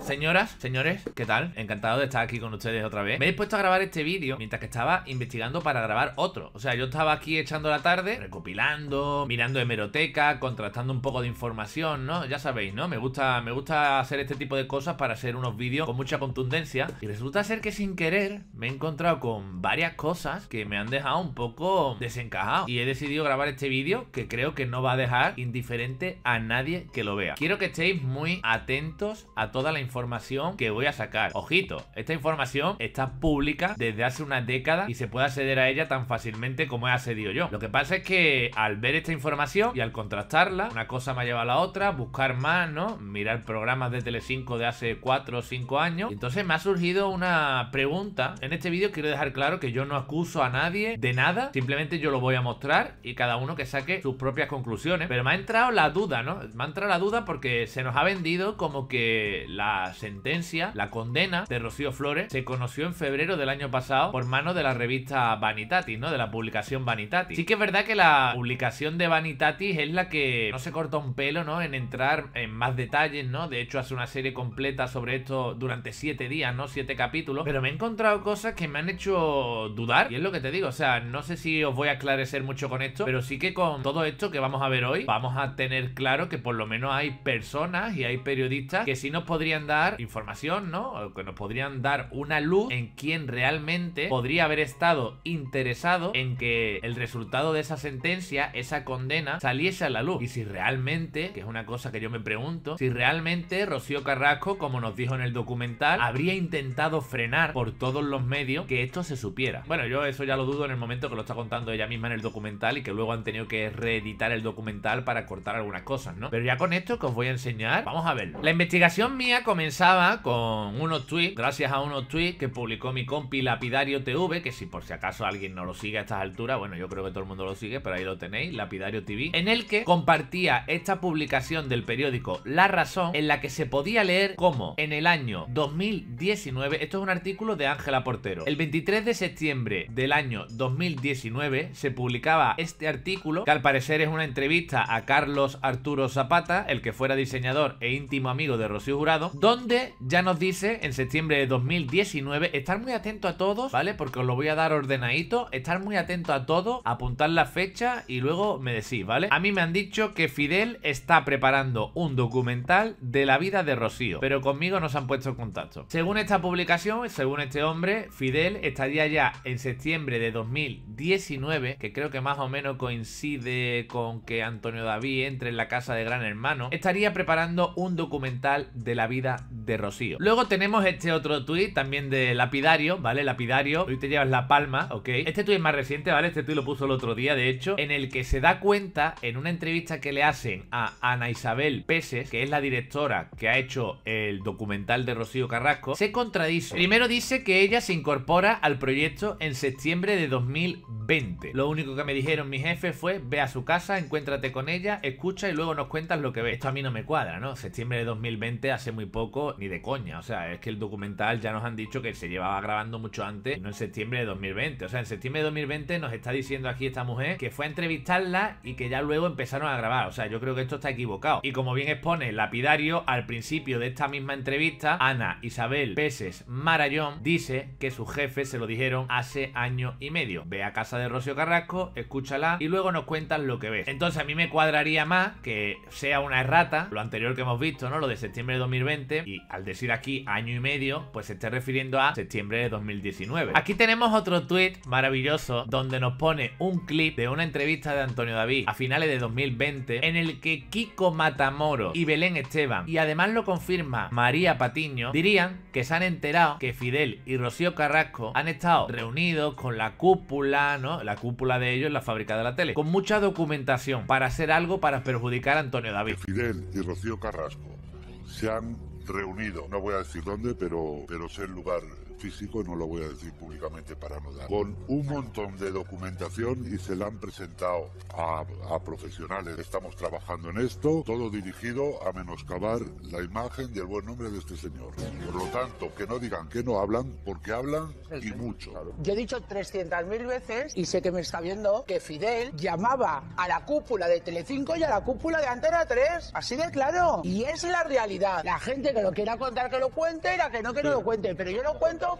Señoras, señores, ¿qué tal? Encantado de estar aquí con ustedes otra vez Me he puesto a grabar este vídeo mientras que estaba investigando para grabar otro O sea, yo estaba aquí echando la tarde, recopilando, mirando hemeroteca, contrastando un poco de información, ¿no? Ya sabéis, ¿no? Me gusta, me gusta hacer este tipo de cosas para hacer unos vídeos con mucha contundencia Y resulta ser que sin querer me he encontrado con varias cosas que me han dejado un poco desencajado Y he decidido grabar este vídeo que creo que no va a dejar indiferente a nadie que lo vea Quiero que estéis muy atentos a toda la información información que voy a sacar. Ojito, esta información está pública desde hace una década y se puede acceder a ella tan fácilmente como he accedido yo. Lo que pasa es que al ver esta información y al contrastarla, una cosa me ha llevado a la otra, buscar más, ¿no? Mirar programas de Telecinco de hace 4 o 5 años. Entonces me ha surgido una pregunta. En este vídeo quiero dejar claro que yo no acuso a nadie de nada, simplemente yo lo voy a mostrar y cada uno que saque sus propias conclusiones. Pero me ha entrado la duda, ¿no? Me ha entrado la duda porque se nos ha vendido como que la sentencia, la condena de Rocío Flores se conoció en febrero del año pasado por mano de la revista Vanitatis, ¿no? De la publicación Vanitatis. Sí que es verdad que la publicación de Vanitatis es la que no se corta un pelo, ¿no? En entrar en más detalles, ¿no? De hecho hace una serie completa sobre esto durante siete días, ¿no? Siete capítulos. Pero me he encontrado cosas que me han hecho dudar y es lo que te digo, o sea, no sé si os voy a esclarecer mucho con esto, pero sí que con todo esto que vamos a ver hoy, vamos a tener claro que por lo menos hay personas y hay periodistas que sí nos podrían dar información, ¿no? que nos podrían dar una luz en quién realmente podría haber estado interesado en que el resultado de esa sentencia, esa condena, saliese a la luz. Y si realmente, que es una cosa que yo me pregunto, si realmente Rocío Carrasco, como nos dijo en el documental, habría intentado frenar por todos los medios que esto se supiera. Bueno, yo eso ya lo dudo en el momento que lo está contando ella misma en el documental y que luego han tenido que reeditar el documental para cortar algunas cosas, ¿no? Pero ya con esto que os voy a enseñar, vamos a verlo. La investigación mía con comenzaba con unos tweets, gracias a unos tweets que publicó mi compi Lapidario TV, que si por si acaso alguien no lo sigue a estas alturas, bueno, yo creo que todo el mundo lo sigue, pero ahí lo tenéis, Lapidario TV, en el que compartía esta publicación del periódico La Razón, en la que se podía leer cómo en el año 2019, esto es un artículo de Ángela Portero, el 23 de septiembre del año 2019 se publicaba este artículo, que al parecer es una entrevista a Carlos Arturo Zapata, el que fuera diseñador e íntimo amigo de Rocío Jurado, donde ya nos dice en septiembre de 2019, estar muy atento a todos, ¿vale? Porque os lo voy a dar ordenadito, estar muy atento a todo, apuntar la fecha y luego me decís, ¿vale? A mí me han dicho que Fidel está preparando un documental de la vida de Rocío, pero conmigo no se han puesto en contacto. Según esta publicación, según este hombre, Fidel estaría ya en septiembre de 2019, que creo que más o menos coincide con que Antonio David entre en la casa de Gran Hermano, estaría preparando un documental de la vida de Rocío. Luego tenemos este otro tuit también de Lapidario, ¿vale? Lapidario, hoy te llevas la palma, ¿ok? Este tuit es más reciente, ¿vale? Este tuit lo puso el otro día, de hecho, en el que se da cuenta en una entrevista que le hacen a Ana Isabel Peses, que es la directora que ha hecho el documental de Rocío Carrasco, se contradice. Primero dice que ella se incorpora al proyecto en septiembre de 2020. Lo único que me dijeron mi jefe fue, ve a su casa, encuéntrate con ella, escucha y luego nos cuentas lo que ves. Esto a mí no me cuadra, ¿no? Septiembre de 2020, hace muy poco ni de coña. O sea, es que el documental ya nos han dicho que se llevaba grabando mucho antes, no en septiembre de 2020. O sea, en septiembre de 2020 nos está diciendo aquí esta mujer que fue a entrevistarla y que ya luego empezaron a grabar. O sea, yo creo que esto está equivocado. Y como bien expone el Lapidario, al principio de esta misma entrevista, Ana Isabel Peses Marayón dice que su jefe se lo dijeron hace año y medio. Ve a casa de Rocio Carrasco, escúchala y luego nos cuentan lo que ves. Entonces a mí me cuadraría más que sea una errata, lo anterior que hemos visto, ¿no? Lo de septiembre de 2020 y al decir aquí año y medio, pues se está refiriendo a septiembre de 2019. Aquí tenemos otro tuit maravilloso donde nos pone un clip de una entrevista de Antonio David a finales de 2020 en el que Kiko Matamoro y Belén Esteban y además lo confirma María Patiño dirían que se han enterado que Fidel y Rocío Carrasco han estado reunidos con la cúpula, ¿no? La cúpula de ellos la fábrica de la tele, con mucha documentación para hacer algo para perjudicar a Antonio David. Fidel y Rocío Carrasco se han reunido, no voy a decir dónde, pero, pero sé el lugar físico, no lo voy a decir públicamente para no dar, con un montón de documentación y se la han presentado a, profesionales. Estamos trabajando en esto, todo dirigido a menoscabar la imagen y el buen nombre de este señor. Por lo tanto, que no digan que no hablan, porque hablan y mucho. Yo he dicho 300.000 veces, y sé que me está viendo, que Fidel llamaba a la cúpula de Telecinco y a la cúpula de Antena 3. Así de claro. Y es la realidad. La gente que lo quiera contar que lo cuente y la que no que no lo cuente. Pero yo lo cuento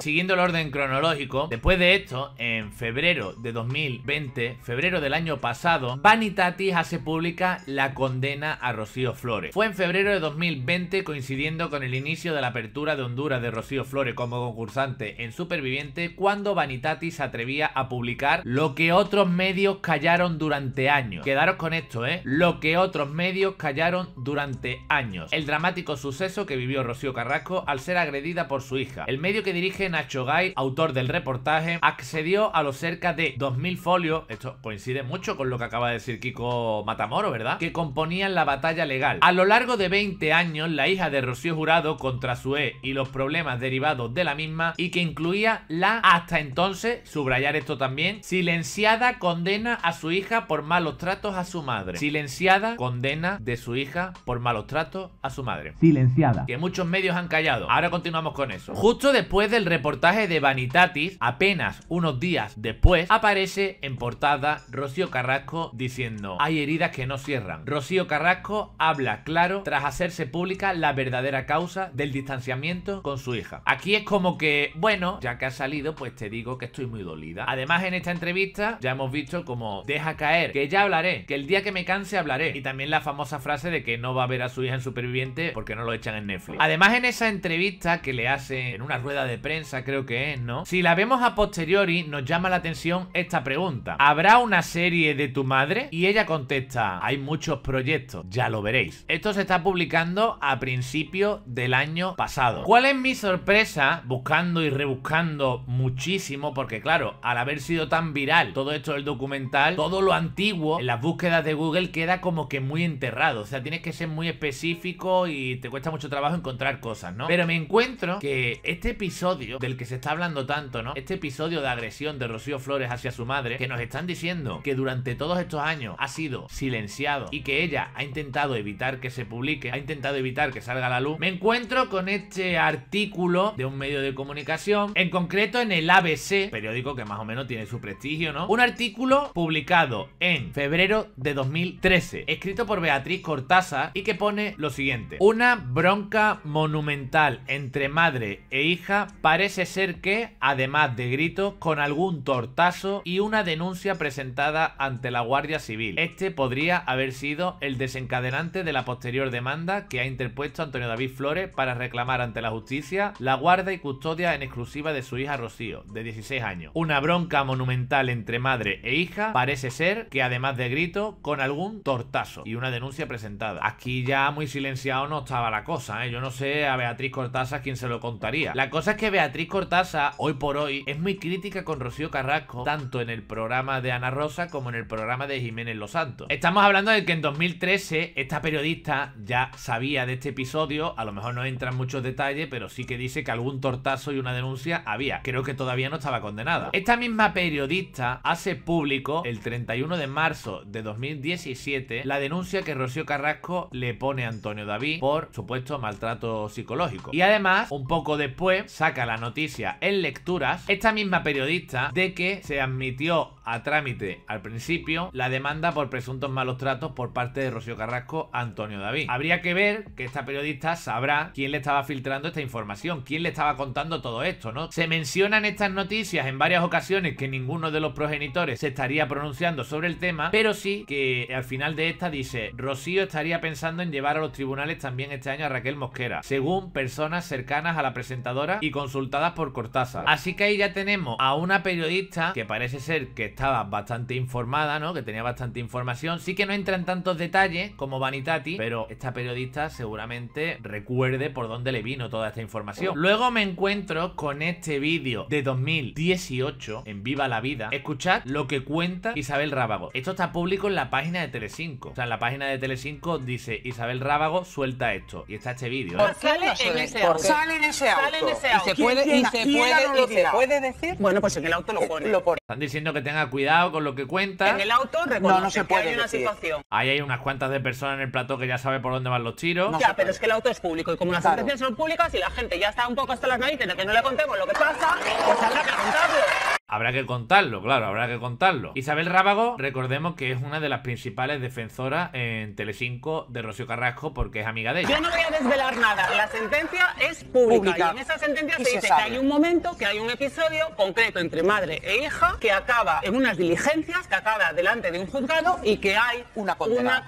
Siguiendo el orden cronológico, después de esto, en febrero de 2020, febrero del año pasado, Vanitatis hace pública la condena a Rocío Flores. Fue en febrero de 2020, coincidiendo con el inicio de la apertura de Honduras de Rocío Flores como concursante en Superviviente, cuando Vanitatis atrevía a publicar lo que otros medios callaron durante años. Quedaros con esto, ¿eh? Lo que otros medios callaron durante años. El dramático suceso que vivió Rocío Carrasco al ser agredida por su hija. El medio que dirige Nacho Gay, autor del reportaje, accedió a los cerca de 2.000 folios, esto coincide mucho con lo que acaba de decir Kiko Matamoro, ¿verdad? Que componían la batalla legal. A lo largo de 20 años, la hija de Rocío Jurado contra su e y los problemas derivados de la misma y que incluía la, hasta entonces, subrayar esto también, silenciada condena a su hija por malos tratos a su madre. Silenciada condena de su hija por malos tratos a su madre. Silenciada. Que muchos medios han callado. Ahora continuamos con eso. Justo después del reportaje de Vanitatis, apenas unos días después, aparece en portada Rocío Carrasco diciendo, hay heridas que no cierran. Rocío Carrasco habla claro tras hacerse pública la verdadera causa del distanciamiento con su hija. Aquí es como que, bueno, ya que ha salido, pues te digo que estoy muy dolida. Además, en esta entrevista ya hemos visto como deja caer, que ya hablaré, que el día que me canse hablaré. Y también la famosa frase de que no va a ver a su hija en superviviente porque no lo echan en Netflix. Además, en esa entrevista que le hace en una rueda de prensa, creo que es, ¿no? Si la vemos a posteriori, nos llama la atención esta pregunta. ¿Habrá una serie de tu madre? Y ella contesta, hay muchos proyectos, ya lo veréis. Esto se está publicando a principio del año pasado. ¿Cuál es mi sorpresa? Buscando y rebuscando muchísimo, porque claro, al haber sido tan viral todo esto del documental, todo lo antiguo en las búsquedas de Google queda como que muy enterrado. O sea, tienes que ser muy específico y te cuesta mucho trabajo encontrar cosas, ¿no? Pero me encuentro que este episodio del que se está hablando tanto, ¿no? Este episodio de agresión de Rocío Flores hacia su madre, que nos están diciendo que durante todos estos años ha sido silenciado y que ella ha intentado evitar que se publique, ha intentado evitar que salga a la luz, me encuentro con este artículo de un medio de comunicación, en concreto en el ABC, periódico que más o menos tiene su prestigio, ¿no? Un artículo publicado en febrero de 2013, escrito por Beatriz Cortázar y que pone lo siguiente. Una bronca monumental entre madre e hija parece ser que, además de gritos, con algún tortazo y una denuncia presentada ante la Guardia Civil. Este podría haber sido el desencadenante de la posterior demanda que ha interpuesto Antonio David Flores para reclamar ante la justicia la guarda y custodia en exclusiva de su hija Rocío, de 16 años. Una bronca monumental entre madre e hija parece ser que, además de gritos, con algún tortazo y una denuncia presentada. Aquí ya muy silenciado no estaba la cosa, ¿eh? Yo no sé a Beatriz Cortázar quién se lo contó la cosa es que Beatriz Cortaza, hoy por hoy, es muy crítica con Rocío Carrasco, tanto en el programa de Ana Rosa como en el programa de Jiménez Los Santos. Estamos hablando de que en 2013 esta periodista ya sabía de este episodio, a lo mejor no entran muchos detalles, pero sí que dice que algún tortazo y una denuncia había. Creo que todavía no estaba condenada. Esta misma periodista hace público el 31 de marzo de 2017 la denuncia que Rocío Carrasco le pone a Antonio David por supuesto maltrato psicológico. Y además, un poco después saca la noticia en lecturas esta misma periodista de que se admitió a trámite al principio la demanda por presuntos malos tratos por parte de Rocío Carrasco a Antonio David. Habría que ver que esta periodista sabrá quién le estaba filtrando esta información, quién le estaba contando todo esto, ¿no? Se mencionan estas noticias en varias ocasiones que ninguno de los progenitores se estaría pronunciando sobre el tema, pero sí que al final de esta dice, Rocío estaría pensando en llevar a los tribunales también este año a Raquel Mosquera, según personas cercanas a la presentadora y consultadas por Cortázar. Así que ahí ya tenemos a una periodista que parece ser que estaba bastante informada, ¿no? Que tenía bastante información. Sí que no entra en tantos detalles como Vanitati, pero esta periodista seguramente recuerde por dónde le vino toda esta información. Luego me encuentro con este vídeo de 2018 en Viva la Vida. Escuchad lo que cuenta Isabel Rábago. Esto está público en la página de Telecinco. O sea, en la página de Telecinco dice Isabel Rábago suelta esto. Y está este vídeo. ¿eh? Sale, en ese auto. Sale en ese auto. Sale se puede, decir. Bueno, pues en el auto Lo pone. Están diciendo que tenga cuidado con lo que cuenta. En el auto no, se puede hay una situación. Ahí hay unas cuantas de personas en el plató que ya sabe por dónde van los tiros. ya, pero es que el auto es público y como las claro. son públicas y la gente ya está un poco hasta las narices de que no le contemos lo que pasa, pues habrá que contarlo. Habrá que contarlo, claro, habrá que contarlo. Isabel Rábago, recordemos que es una de las principales defensoras en Telecinco de Rocío Carrasco porque es amiga de ella. Yo no voy a desvelar nada, la sentencia es pública, y en esa sentencia se, dice que hay un momento, que hay un episodio concreto entre madre e hija que acaba en unas diligencias, que acaba delante de un juzgado y que hay una condena,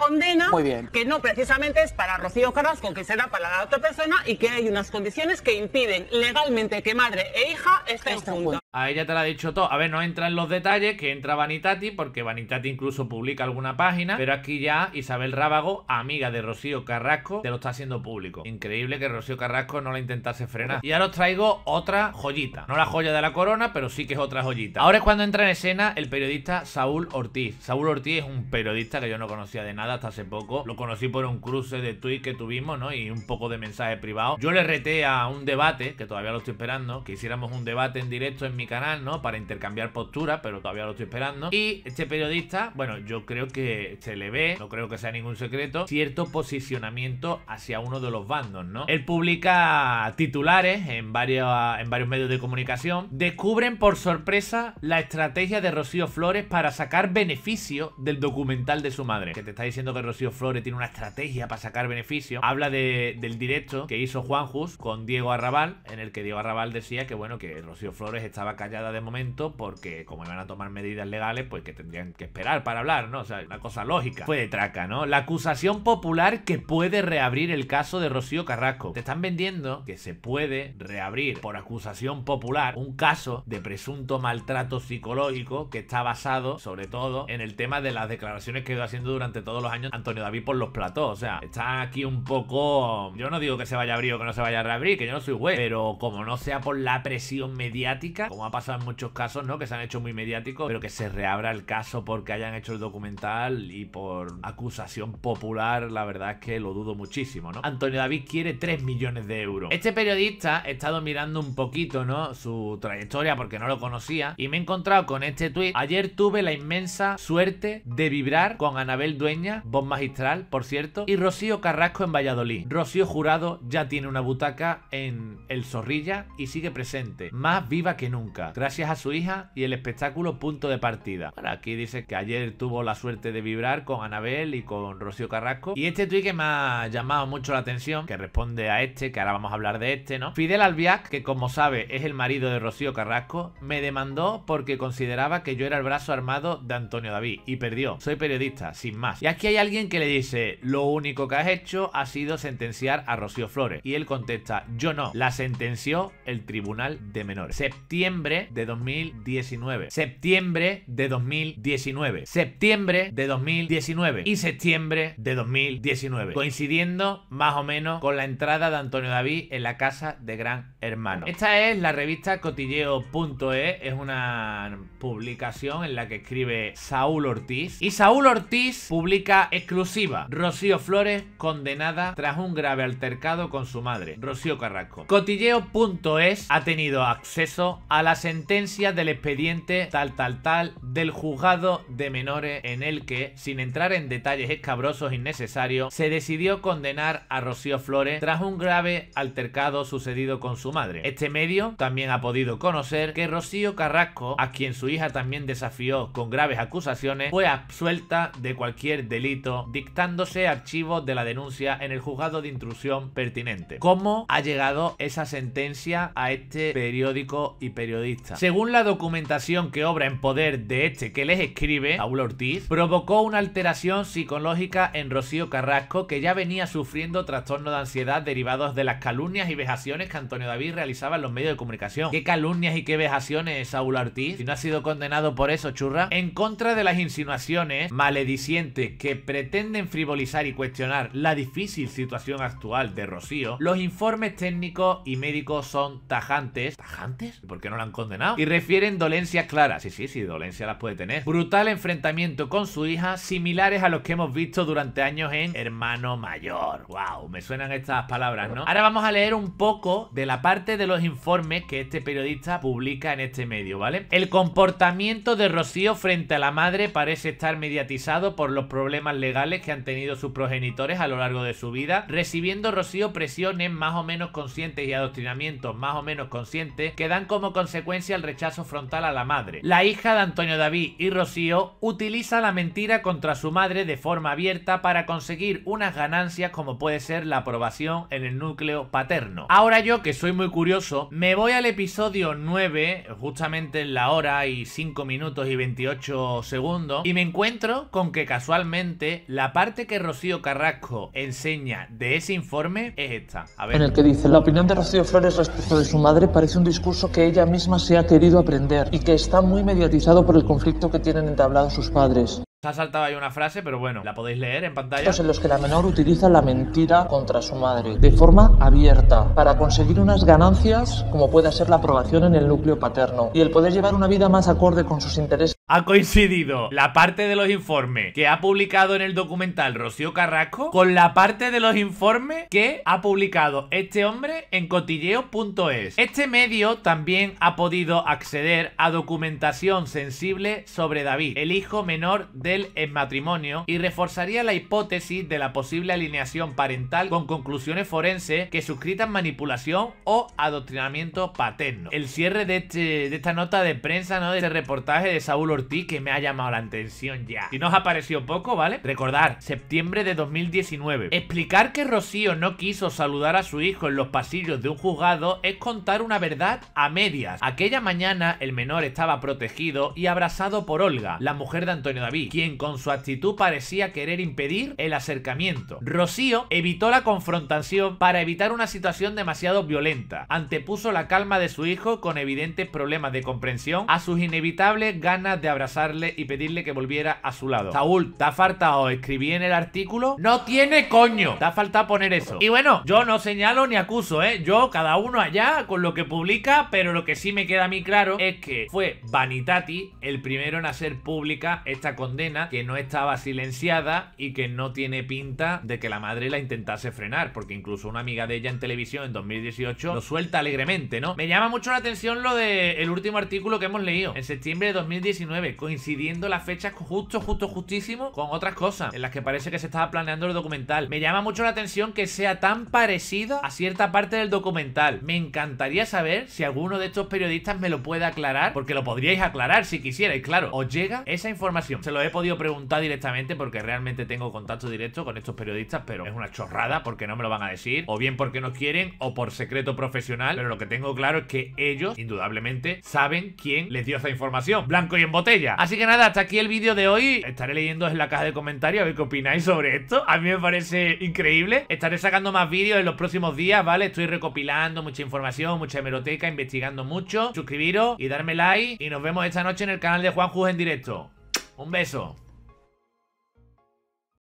que no precisamente es para Rocío Carrasco, que será para la otra persona y que hay unas condiciones que impiden legalmente que madre e hija estén juntas. A ella te la ha dicho todo. A ver, no entra en los detalles, que entra Vanitati, porque Vanitati incluso publica alguna página, pero aquí ya Isabel Rábago, amiga de Rocío Carrasco, te lo está haciendo público. Increíble que Rocío Carrasco no la intentase frenar. Y ahora os traigo otra joyita. No la joya de la corona, pero sí que es otra joyita. Ahora es cuando entra en escena el periodista Saúl Ortiz. Saúl Ortiz es un periodista que yo no conocía de nada hasta hace poco. Lo conocí por un cruce de tweet que tuvimos, ¿no? Y un poco de mensaje privado. Yo le reté a un debate, que todavía lo estoy esperando, que hiciéramos un debate en directo en mi canal, ¿no? Para intercambiar posturas, pero todavía lo estoy esperando. Y este periodista, bueno, yo creo que se le ve, no creo que sea ningún secreto, cierto posicionamiento hacia uno de los bandos, ¿no? Él publica titulares en varios, en varios medios de comunicación. Descubren por sorpresa la estrategia de Rocío Flores para sacar beneficio del documental de su madre. Que te está diciendo que Rocío Flores tiene una estrategia para sacar beneficio. Habla del directo que hizo Juanjus con Diego Arrabal, en el que Diego Arrabal decía que, bueno, que Rocío Flores estaba callada de momento porque como iban a tomar medidas legales, pues que tendrían que esperar para hablar, ¿no? O sea, una cosa lógica. Fue de traca, ¿no? La acusación popular que puede reabrir el caso de Rocío Carrasco. Te están vendiendo que se puede reabrir por acusación popular un caso de presunto maltrato psicológico que está basado sobre todo en el tema de las declaraciones que ha ido haciendo durante todos los años Antonio David por los platos O sea, está aquí un poco... Yo no digo que se vaya a abrir o que no se vaya a reabrir, que yo no soy güey, pero como no sea por la presión mediática, como ha pasado en muchos casos, ¿no? Que se han hecho muy mediáticos, pero que se reabra el caso porque hayan hecho el documental y por acusación popular, la verdad es que lo dudo muchísimo, ¿no? Antonio David quiere 3 millones de euros. Este periodista he estado mirando un poquito, ¿no? Su trayectoria porque no lo conocía y me he encontrado con este tuit. Ayer tuve la inmensa suerte de vibrar con Anabel Dueña, voz magistral, por cierto, y Rocío Carrasco en Valladolid. Rocío Jurado ya tiene una butaca en El Zorrilla y sigue presente, más viva que nunca gracias a su hija y el espectáculo punto de partida. Bueno, aquí dice que ayer tuvo la suerte de vibrar con Anabel y con Rocío Carrasco. Y este Tweet que me ha llamado mucho la atención, que responde a este, que ahora vamos a hablar de este, ¿no? Fidel Albiac, que como sabe es el marido de Rocío Carrasco, me demandó porque consideraba que yo era el brazo armado de Antonio David y perdió. Soy periodista, sin más. Y aquí hay alguien que le dice, lo único que has hecho ha sido sentenciar a Rocío Flores. Y él contesta, yo no, la sentenció el Tribunal de Menores. Septiembre de 2019, septiembre de 2019, septiembre de 2019 y septiembre de 2019, coincidiendo más o menos con la entrada de Antonio David en la casa de Gran Hermano. Esta es la revista cotilleo.es, es una publicación en la que escribe Saúl Ortiz y Saúl Ortiz publica exclusiva Rocío Flores condenada tras un grave altercado con su madre, Rocío Carrasco. Cotilleo.es e ha tenido acceso a la sentencia del expediente tal tal tal del juzgado de menores en el que, sin entrar en detalles escabrosos innecesarios, se decidió condenar a Rocío Flores tras un grave altercado sucedido con su madre. Este medio también ha podido conocer que Rocío Carrasco, a quien su hija también desafió con graves acusaciones, fue absuelta de cualquier delito, dictándose archivos de la denuncia en el juzgado de intrusión pertinente. ¿Cómo ha llegado esa sentencia a este periódico y periódico periodista. Según la documentación que obra en poder de este que les escribe, Paula Ortiz, provocó una alteración psicológica en Rocío Carrasco que ya venía sufriendo trastorno de ansiedad derivados de las calumnias y vejaciones que Antonio David realizaba en los medios de comunicación. ¿Qué calumnias y qué vejaciones es Ortiz? Si no ha sido condenado por eso, churra. En contra de las insinuaciones maledicientes que pretenden frivolizar y cuestionar la difícil situación actual de Rocío, los informes técnicos y médicos son tajantes. ¿Tajantes? ¿Por qué no han condenado. Y refieren dolencias claras. Sí, sí, sí, dolencias las puede tener. Brutal enfrentamiento con su hija, similares a los que hemos visto durante años en Hermano Mayor. Wow, me suenan estas palabras, ¿no? Ahora vamos a leer un poco de la parte de los informes que este periodista publica en este medio, ¿vale? El comportamiento de Rocío frente a la madre parece estar mediatizado por los problemas legales que han tenido sus progenitores a lo largo de su vida, recibiendo Rocío presiones más o menos conscientes y adoctrinamientos más o menos conscientes que dan como consecuencia consecuencia el rechazo frontal a la madre. La hija de Antonio David y Rocío utiliza la mentira contra su madre de forma abierta para conseguir unas ganancias como puede ser la aprobación en el núcleo paterno. Ahora yo, que soy muy curioso, me voy al episodio 9, justamente en la hora y 5 minutos y 28 segundos, y me encuentro con que casualmente la parte que Rocío Carrasco enseña de ese informe es esta. A ver. En el que dice, la opinión de Rocío Flores respecto de su madre parece un discurso que ella misma se ha querido aprender y que está muy mediatizado por el conflicto que tienen entablado sus padres. Se ha saltado ahí una frase, pero bueno, la podéis leer en pantalla. En los que la menor utiliza la mentira contra su madre, de forma abierta, para conseguir unas ganancias como pueda ser la aprobación en el núcleo paterno y el poder llevar una vida más acorde con sus intereses ha coincidido la parte de los informes que ha publicado en el documental Rocío Carrasco con la parte de los informes que ha publicado este hombre en cotilleo.es. Este medio también ha podido acceder a documentación sensible sobre David, el hijo menor del matrimonio, y reforzaría la hipótesis de la posible alineación parental con conclusiones forenses que suscritan manipulación o adoctrinamiento paterno. El cierre de, este, esta nota de prensa, ¿no? De este reportaje de Saúl que me ha llamado la atención ya. Y nos ha parecido poco, ¿vale? Recordar, septiembre de 2019. Explicar que Rocío no quiso saludar a su hijo en los pasillos de un juzgado es contar una verdad a medias. Aquella mañana el menor estaba protegido y abrazado por Olga, la mujer de Antonio David, quien con su actitud parecía querer impedir el acercamiento. Rocío evitó la confrontación para evitar una situación demasiado violenta. Antepuso la calma de su hijo con evidentes problemas de comprensión a sus inevitables ganas de abrazarle y pedirle que volviera a su lado. Saúl, te ha faltado, escribí en el artículo. No tiene coño. Te ha faltado poner eso. Y bueno, yo no señalo ni acuso, ¿eh? Yo, cada uno allá con lo que publica, pero lo que sí me queda a mí claro es que fue Vanitati el primero en hacer pública esta condena que no estaba silenciada y que no tiene pinta de que la madre la intentase frenar, porque incluso una amiga de ella en televisión en 2018 lo suelta alegremente, ¿no? Me llama mucho la atención lo del último artículo que hemos leído. En septiembre de 2019 coincidiendo las fechas justo, justo, justísimo con otras cosas en las que parece que se estaba planeando el documental. Me llama mucho la atención que sea tan parecido a cierta parte del documental. Me encantaría saber si alguno de estos periodistas me lo puede aclarar, porque lo podríais aclarar si quisierais, claro. ¿Os llega esa información? Se lo he podido preguntar directamente porque realmente tengo contacto directo con estos periodistas, pero es una chorrada porque no me lo van a decir, o bien porque no quieren, o por secreto profesional, pero lo que tengo claro es que ellos, indudablemente, saben quién les dio esa información. Blanco y en Así que nada, hasta aquí el vídeo de hoy. Estaré leyendo en la caja de comentarios a ver qué opináis sobre esto. A mí me parece increíble. Estaré sacando más vídeos en los próximos días, ¿vale? Estoy recopilando mucha información, mucha hemeroteca, investigando mucho. Suscribiros y darme like. Y nos vemos esta noche en el canal de Juan Juz en directo. Un beso.